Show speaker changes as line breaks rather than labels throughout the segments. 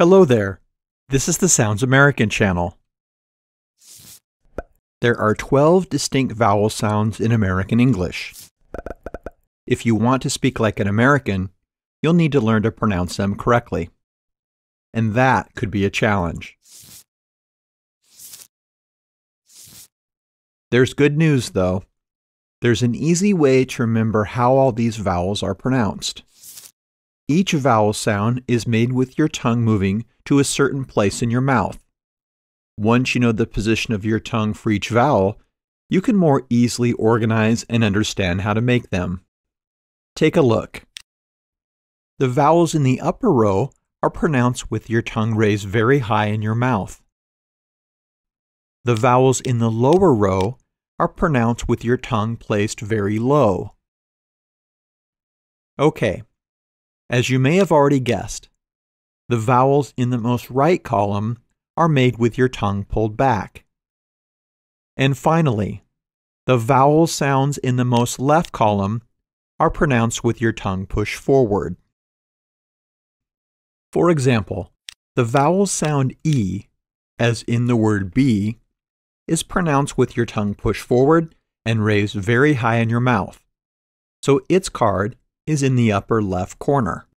Hello there. This is the Sounds American channel. There are 12 distinct vowel sounds in American English. If you want to speak like an American, you'll need to learn to pronounce them correctly. And that could be a challenge. There's good news, though. There's an easy way to remember how all these vowels are pronounced. Each vowel sound is made with your tongue moving to a certain place in your mouth. Once you know the position of your tongue for each vowel, you can more easily organize and understand how to make them. Take a look. The vowels in the upper row are pronounced with your tongue raised very high in your mouth. The vowels in the lower row are pronounced with your tongue placed very low. Okay, as you may have already guessed, the vowels in the most right column are made with your tongue pulled back. And finally, the vowel sounds in the most left column are pronounced with your tongue pushed forward. For example, the vowel sound E, as in the word be, is pronounced with your tongue pushed forward and raised very high in your mouth, so its card is in the upper left corner.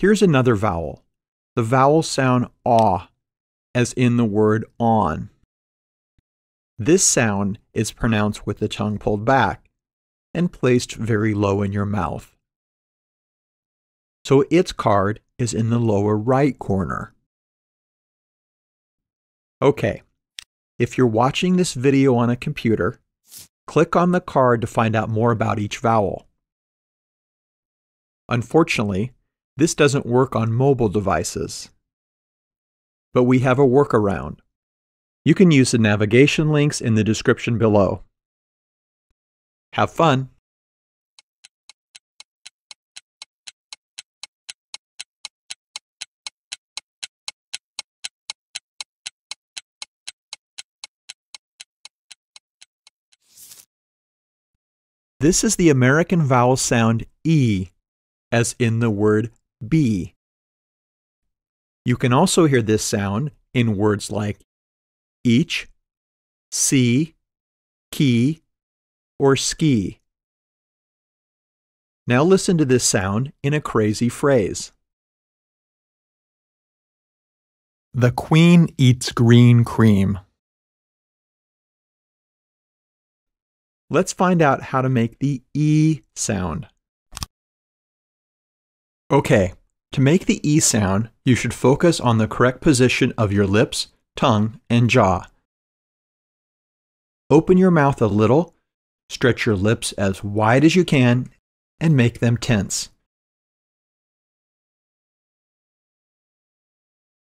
Here's another vowel. The vowel sound ah, as in the word on. This sound is pronounced with the tongue pulled back and placed very low in your mouth. So its card is in the lower right corner. Okay, if you're watching this video on a computer, click on the card to find out more about each vowel. Unfortunately, this doesn't work on mobile devices. But we have a workaround. You can use the navigation links in the description below. Have fun! This is the American vowel sound E, as in the word B. You can also hear this sound in words like each, see, key, or ski. Now listen to this sound in a crazy phrase.
The Queen eats green cream. Let's find out how to make the
E sound. Okay, to make the E sound, you should focus on the correct position of your lips, tongue, and jaw. Open your mouth a little, stretch your lips as
wide as you can, and make them tense.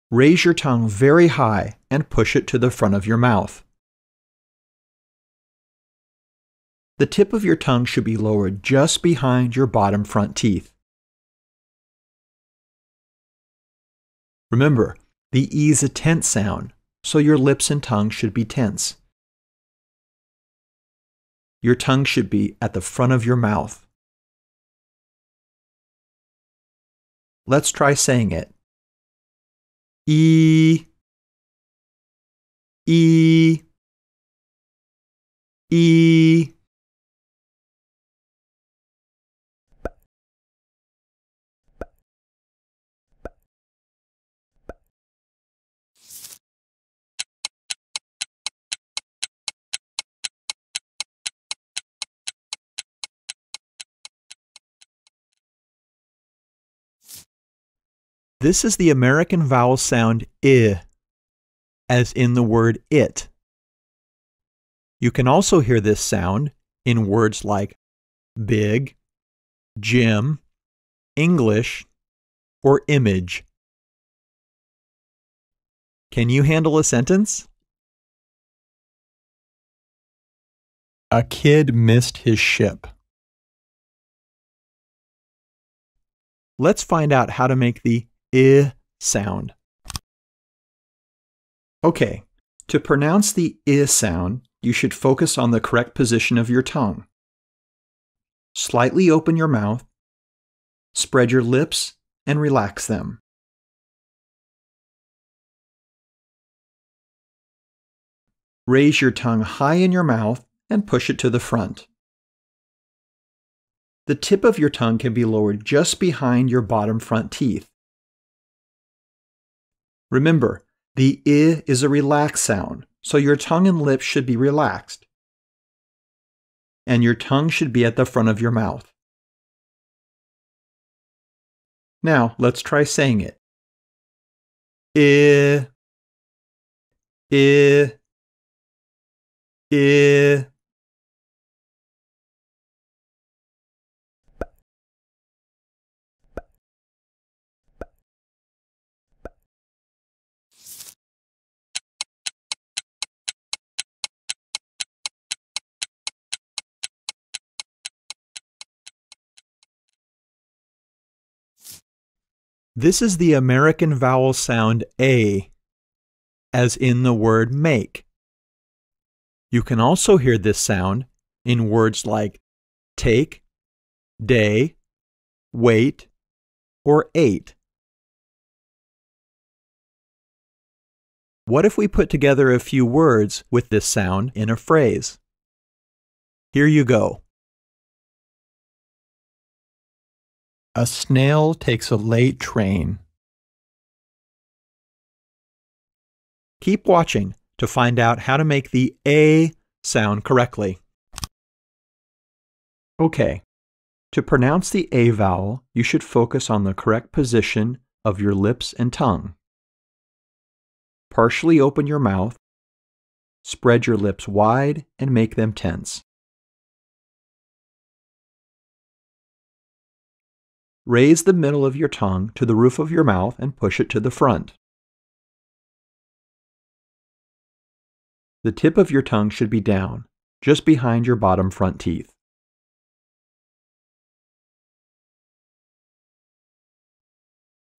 Raise your tongue very high and push it to the front of your mouth. The tip of your tongue should
be lowered just behind your bottom front teeth. Remember, the E is a tense sound, so your lips and tongue should be tense. Your tongue should be at the front
of your mouth. Let's try saying it. E E E
This is the American vowel sound I, as in the word it. You can also hear this sound in words like big, gym, English, or
image. Can you handle a sentence? A kid missed his ship. Let's find out how to make the
I sound. Okay, to pronounce the I sound, you should focus on the correct position of your tongue. Slightly open your mouth, spread your lips, and relax them. Raise your tongue high in your mouth and push it to the front. The tip of your tongue can be lowered just behind your bottom front teeth. Remember, the I is a relaxed sound, so your tongue and lips should be relaxed. And your tongue should be at
the front of your mouth. Now, let's try saying it. I, I, I. This
is the American vowel sound A, as in the word make. You can also hear this sound in words like take, day, wait, or ate.
What if we put together a few words with this sound in a phrase? Here you go. A snail takes a late train. Keep watching to find
out how to make the A sound correctly. Okay, to pronounce the A vowel, you should focus on the correct position of your lips and tongue. Partially open your mouth,
spread your lips wide and make them tense. Raise the middle of your tongue to the roof of your mouth and push it to the front. The tip of your tongue should be down, just behind your bottom front teeth.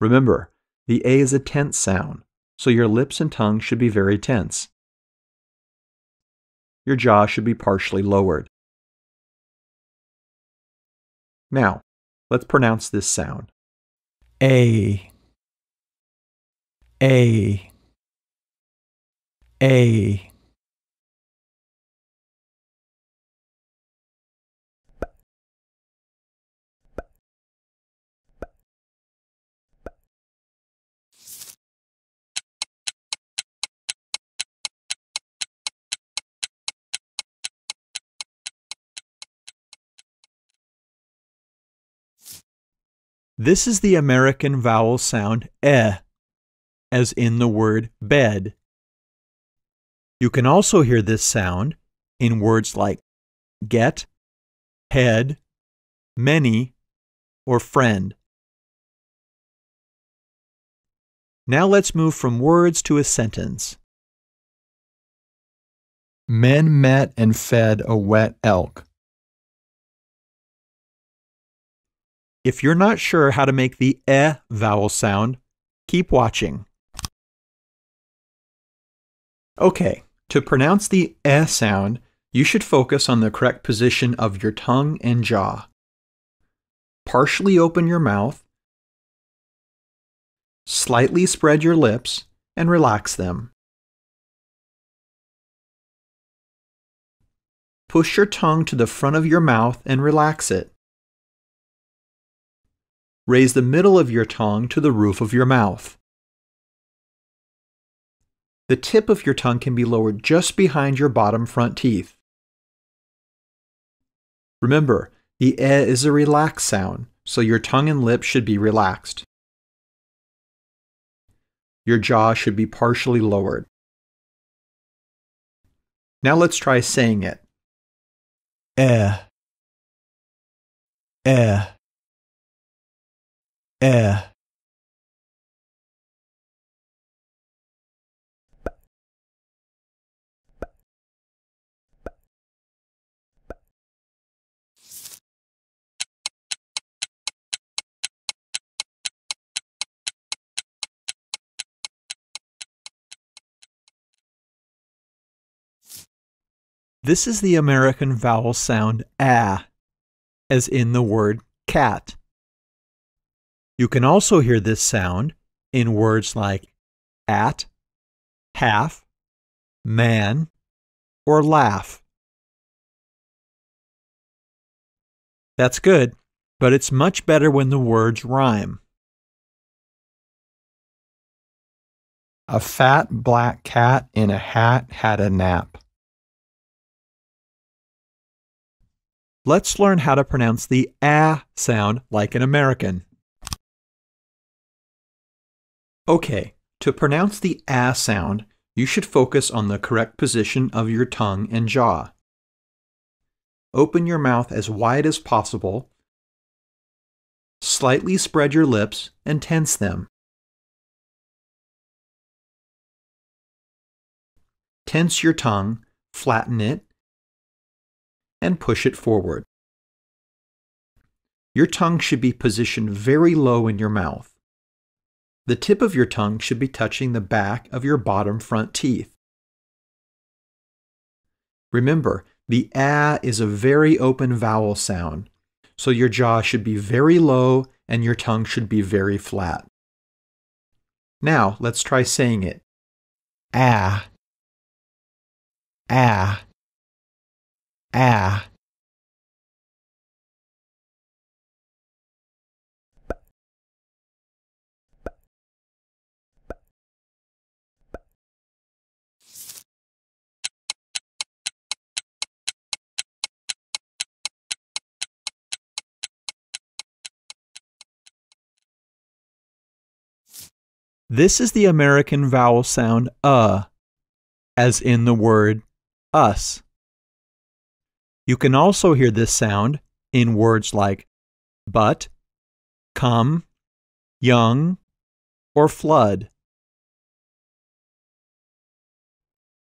Remember,
the A is a tense sound, so your lips and tongue should be very tense. Your jaw should be partially lowered.
Now, Let's pronounce this sound. A. A. A. This is the American vowel sound
eh, as in the word bed. You can also hear this sound in words like get, head,
many, or friend. Now let's move from words to a sentence. Men met and fed a wet elk. If you're not sure how to make the e vowel sound,
keep watching. Okay, to pronounce the e sound, you should focus on the correct position of your tongue and jaw. Partially open your mouth,
slightly spread your lips, and relax them. Push your tongue to the front of your mouth and relax it raise the middle of your tongue to the roof of your mouth. The tip of your tongue can be lowered
just behind your bottom front teeth. Remember, the eh is a relaxed sound, so your tongue and lips should be relaxed. Your jaw should be partially lowered.
Now let's try saying it. Eh. Eh air
This is the American vowel sound ah, as in the word cat. You can also hear this sound in words like at, half, man,
or laugh. That's good, but it's much better when the words rhyme. A fat black cat in a hat had a nap. Let's learn how to
pronounce the ah sound like an American. Okay, to pronounce the a sound, you should focus on the correct position of your tongue and jaw. Open your mouth as wide as possible. Slightly spread your lips and tense them. Tense your tongue, flatten it, and push it forward. Your tongue should be positioned very low in your mouth. The tip of your tongue should be touching the back of your bottom front teeth. Remember, the ah is a very open vowel sound, so your jaw should be very low and your tongue should be very flat. Now, let's try saying it. Ah.
Ah. Ah.
This is the American vowel sound uh, as in the word us. You can also hear this sound in words like but, come, young,
or flood.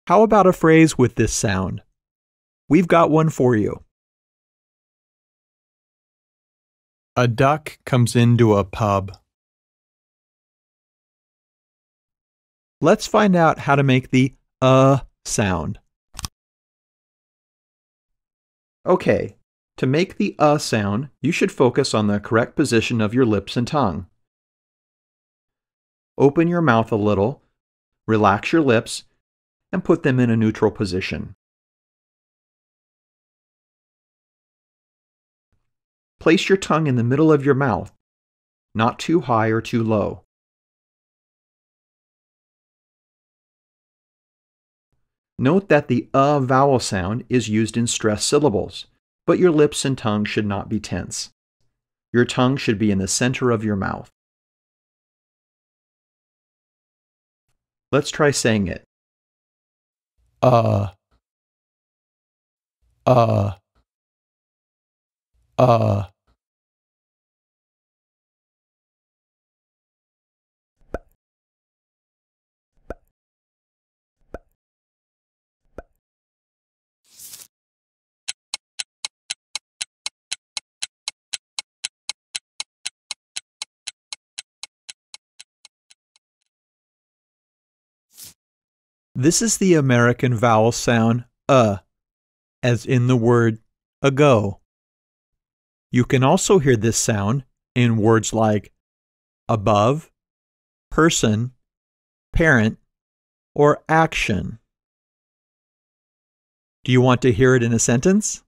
How about a phrase with this sound? We've got one for you. A duck comes into a pub. let's find out how to make the uh
sound. Okay, to make the uh sound, you should focus on the correct position of your lips and tongue. Open your mouth a little, relax your lips, and put them in a
neutral position. Place your tongue in the middle of your mouth, not too high or too low.
Note that the uh vowel sound is used in stressed syllables, but your lips and tongue should not be tense. Your tongue should be in the center of your mouth.
Let's try saying it. Uh. Uh. Uh. This is the American
vowel sound uh, as in the word ago. You can also hear this sound in words like above, person, parent, or action.
Do you want to hear it in a sentence?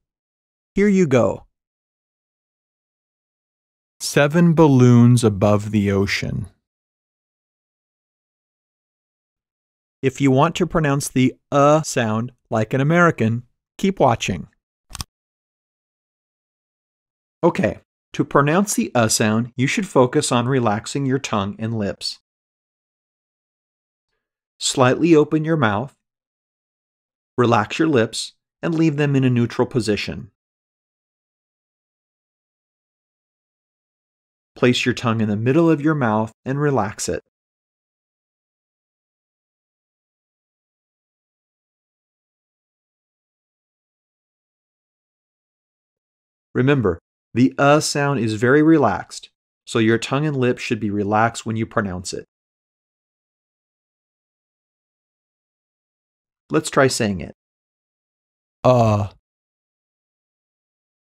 Here you go. Seven balloons above the ocean. If you want to pronounce the uh
sound like an American, keep watching. Okay, to pronounce the uh sound, you should focus on relaxing your tongue and lips. Slightly open your mouth,
relax your lips, and leave them in a neutral position. Place your tongue in the middle of your mouth and relax it. Remember, the uh sound is very relaxed, so your tongue and lips should be relaxed when you pronounce it. Let's try saying it. Uh.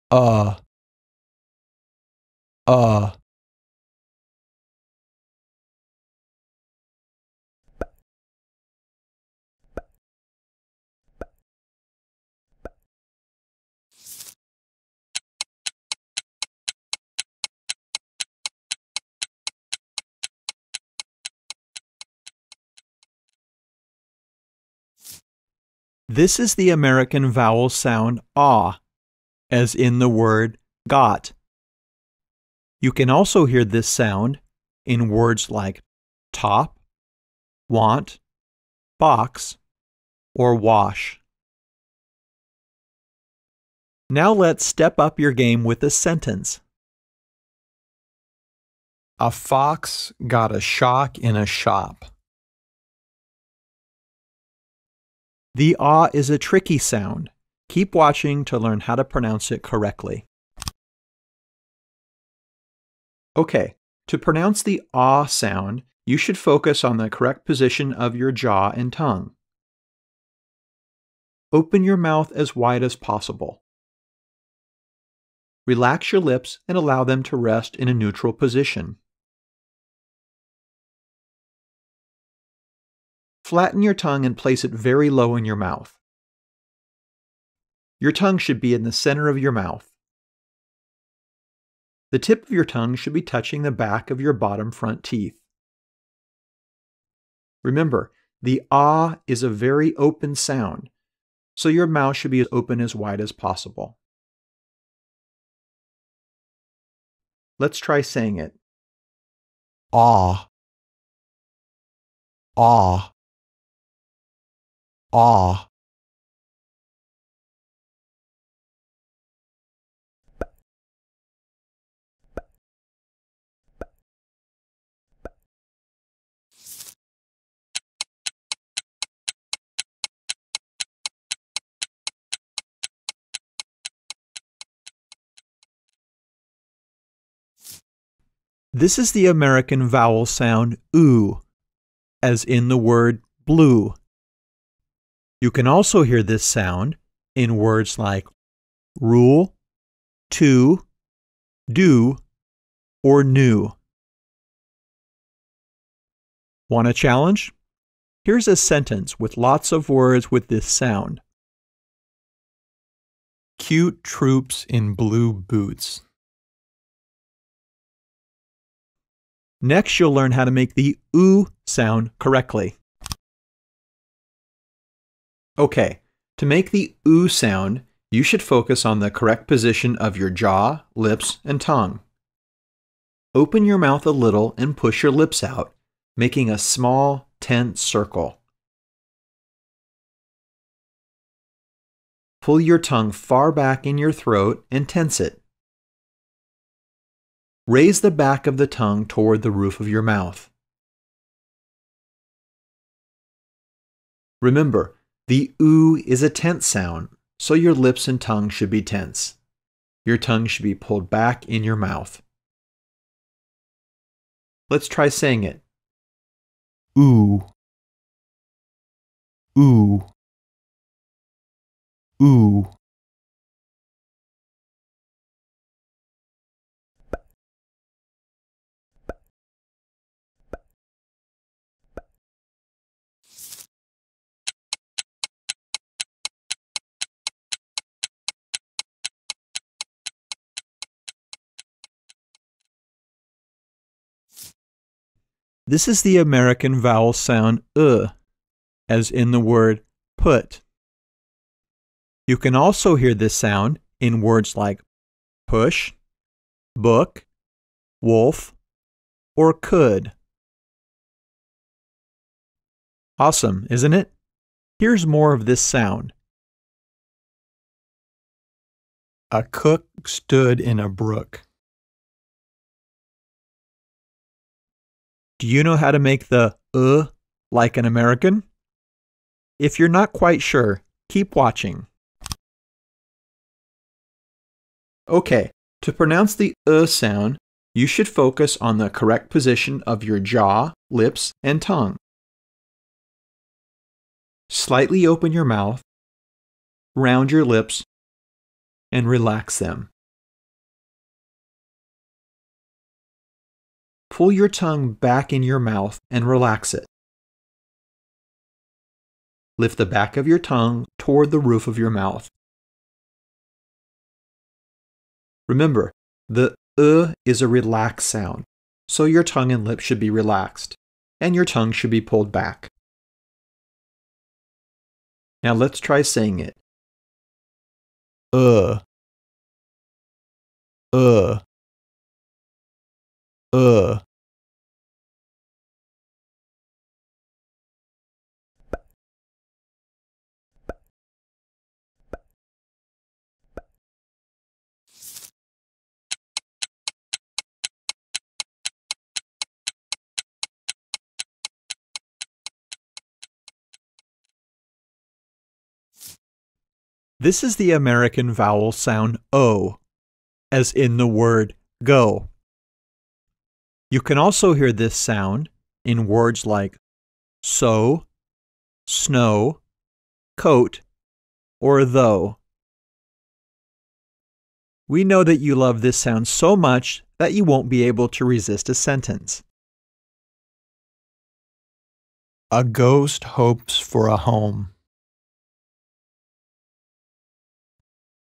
Uh. Uh.
This is the American vowel sound ah, as in the word got. You can also hear this sound in words like top, want, box, or
wash. Now let's step up your game with a sentence. A fox got a
shock in a shop. The ah is a tricky sound. Keep watching to learn how to pronounce it correctly. Okay, to pronounce the ah sound, you should focus on the correct position of your jaw and tongue. Open your mouth as wide as possible. Relax your lips and allow them to rest in a neutral position. Flatten your tongue and place it very low in your mouth. Your tongue should be in the center of your mouth. The tip of your tongue should be touching the back of your bottom front teeth. Remember, the ah is a very open sound, so your mouth should be open as wide as possible.
Let's try saying it. Ah. Ah ah
This is the American vowel sound oo, as in the word blue. You can also hear this sound in words like rule, to,
do, or new.
Want a challenge? Here's a sentence with lots of words with this sound. Cute troops in blue boots.
Next, you'll learn how to make the
oo sound correctly. Okay, to make the oo sound, you should focus on the correct position of your jaw, lips, and tongue. Open your mouth a little and push your lips out, making a small, tense circle. Pull your tongue far back in your throat and tense it. Raise the back of the tongue toward the roof of your mouth.
Remember, the oo
is a tense sound, so your lips and tongue should be tense. Your tongue should be pulled back in your mouth. Let's try saying it.
Oo. Ooh. Ooh. This
is the American vowel sound uh, as in the word put. You can also hear this sound in words like push,
book, wolf, or could. Awesome, isn't it? Here's more of this sound. A cook stood in a brook. Do you know how to make the uh like an American? If you're not quite sure,
keep watching. Okay, to pronounce the uh sound, you should focus on the correct position of your jaw, lips, and tongue. Slightly open your mouth,
round your lips, and relax them. Pull your tongue back in your mouth and relax it. Lift the back of your tongue toward the roof of your mouth. Remember,
the uh is a relaxed sound, so your tongue and lips should be relaxed, and your tongue should be pulled back. Now let's
try saying it. Uh. Uh. Uh.
This is the American vowel sound O, as in the word go. You can also hear this sound in words like so, snow, coat, or though. We know that you love this sound so much that you won't be able to resist a sentence. A ghost hopes for a home.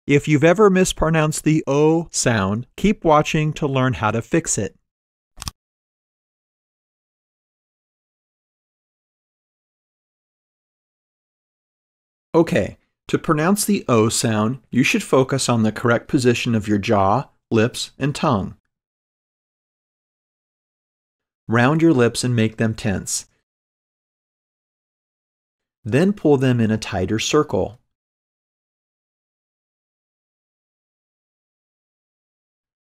If you've ever mispronounced the O sound, keep watching to learn how to fix it.
Okay, to pronounce the O sound, you should focus on the correct position of your jaw, lips, and tongue. Round your lips and
make them tense. Then pull them in a tighter circle.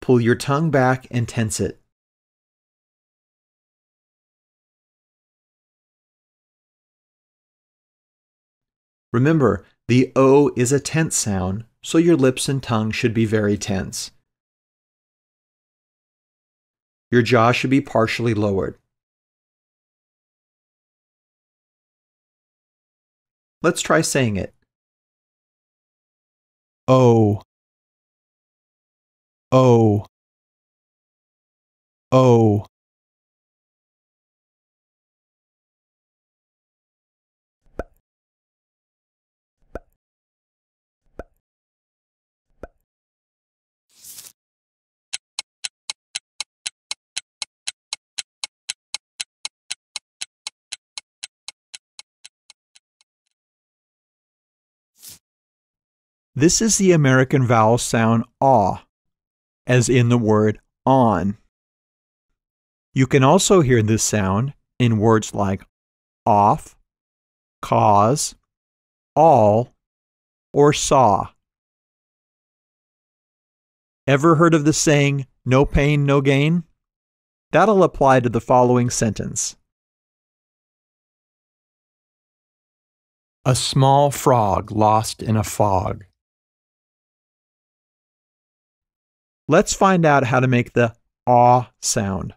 Pull your tongue back and tense it. Remember,
the O is a tense sound, so your lips and tongue should be very tense. Your jaw should be partially lowered.
Let's try saying it. O. O oh. O oh.
This is the American vowel sound ah as in the word on. You can also hear this sound in words like off, cause, all, or saw. Ever heard of the saying, no pain, no gain? That'll apply to the following sentence
A small frog lost in a fog.
Let's find out how to make the ah sound.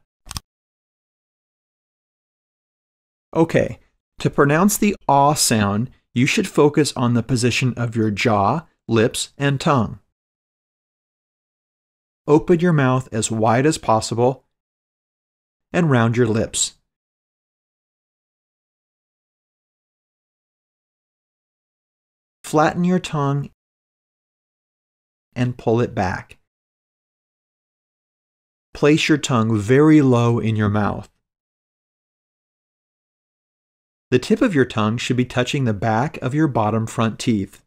Okay, to pronounce the ah sound, you should focus on the position of your jaw, lips, and tongue. Open your mouth as wide as possible and round your lips.
Flatten your tongue and pull it back
place your tongue very low in your mouth. The tip of your tongue should be touching the back of your bottom front teeth.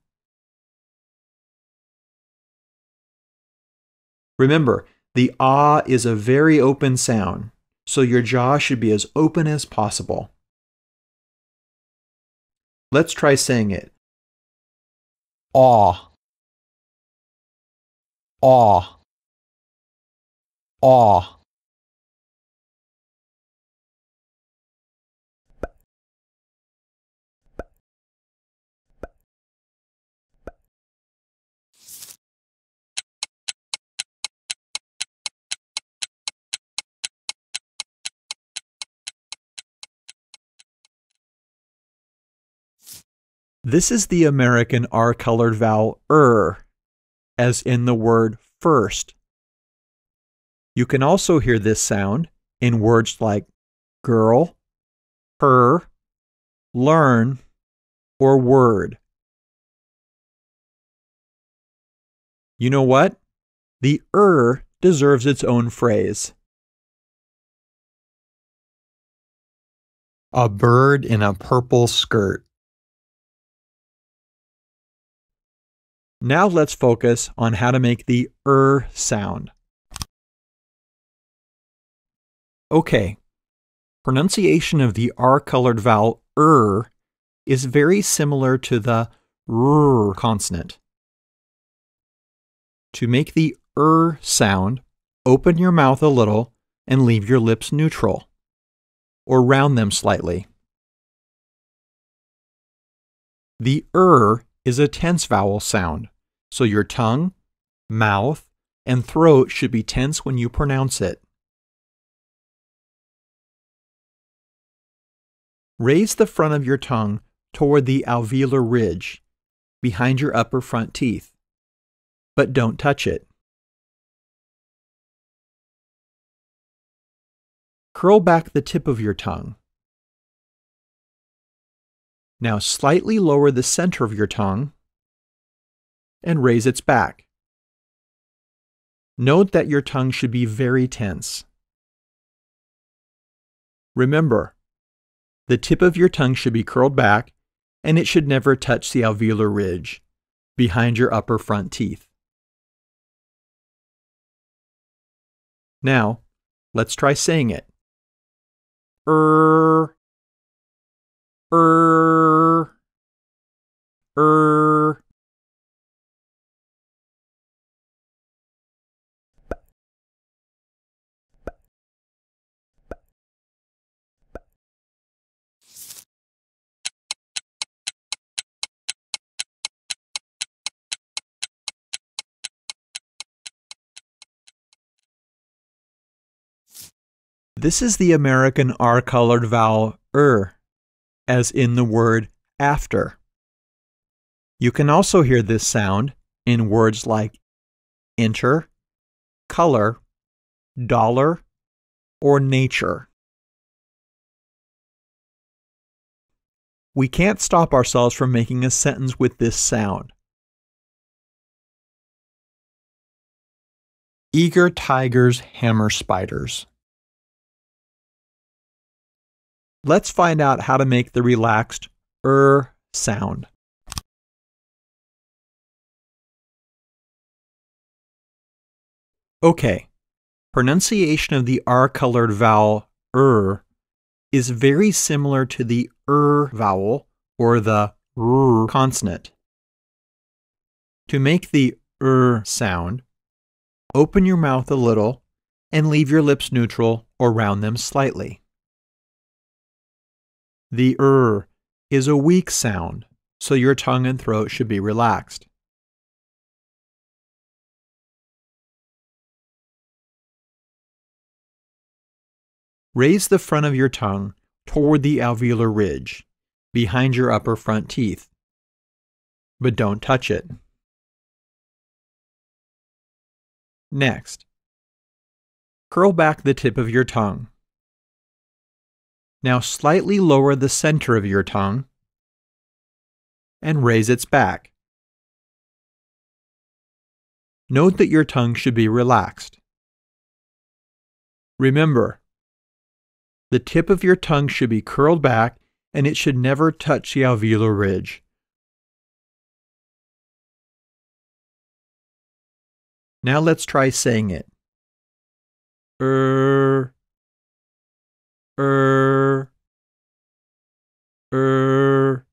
Remember, the ah is a very open sound, so your jaw should be as open as possible. Let's try saying it.
Ah. Ah awe
This is the American R colored vowel er, as in the word first. You can also hear this sound in words like girl, her, learn, or word.
You know what? The er deserves its own phrase. A bird in a purple skirt. Now let's focus on how to make the er sound.
Okay. Pronunciation of the R-colored vowel er is very similar to the r consonant. To make the er sound, open your mouth a little and leave your lips neutral, or round them slightly. The er is a tense vowel sound, so your tongue, mouth, and throat should be tense when you pronounce it. Raise the front of your tongue toward the alveolar ridge, behind your upper front teeth, but don't touch it.
Curl back the tip of your tongue. Now slightly lower the center of your tongue and raise its back. Note
that your tongue should be very tense. Remember, the tip of your tongue should be curled back, and it should never touch the alveolar ridge behind your upper front teeth.
Now, let's try saying it. Er, er, er.
This is the American R colored vowel er, as in the word after. You can also hear this sound in words like enter, color, dollar, or nature.
We can't stop ourselves from making a sentence with this sound.
Eager tigers hammer spiders. let's find out how to make the relaxed er sound. Okay, pronunciation of the R-colored vowel er is very similar to the er vowel or the r consonant. To make the er sound, open your mouth a little and leave your lips neutral or round them slightly. The er is a weak sound, so your tongue and throat
should be relaxed. Raise the front of your tongue toward the alveolar ridge, behind your upper front teeth, but don't touch it. Next,
curl back the tip of your tongue now slightly lower the center of your tongue and raise its back. Note that your tongue should be relaxed. Remember, the tip of your tongue should be curled back and it should never touch the alveolar ridge.
Now let's try saying it. Er er er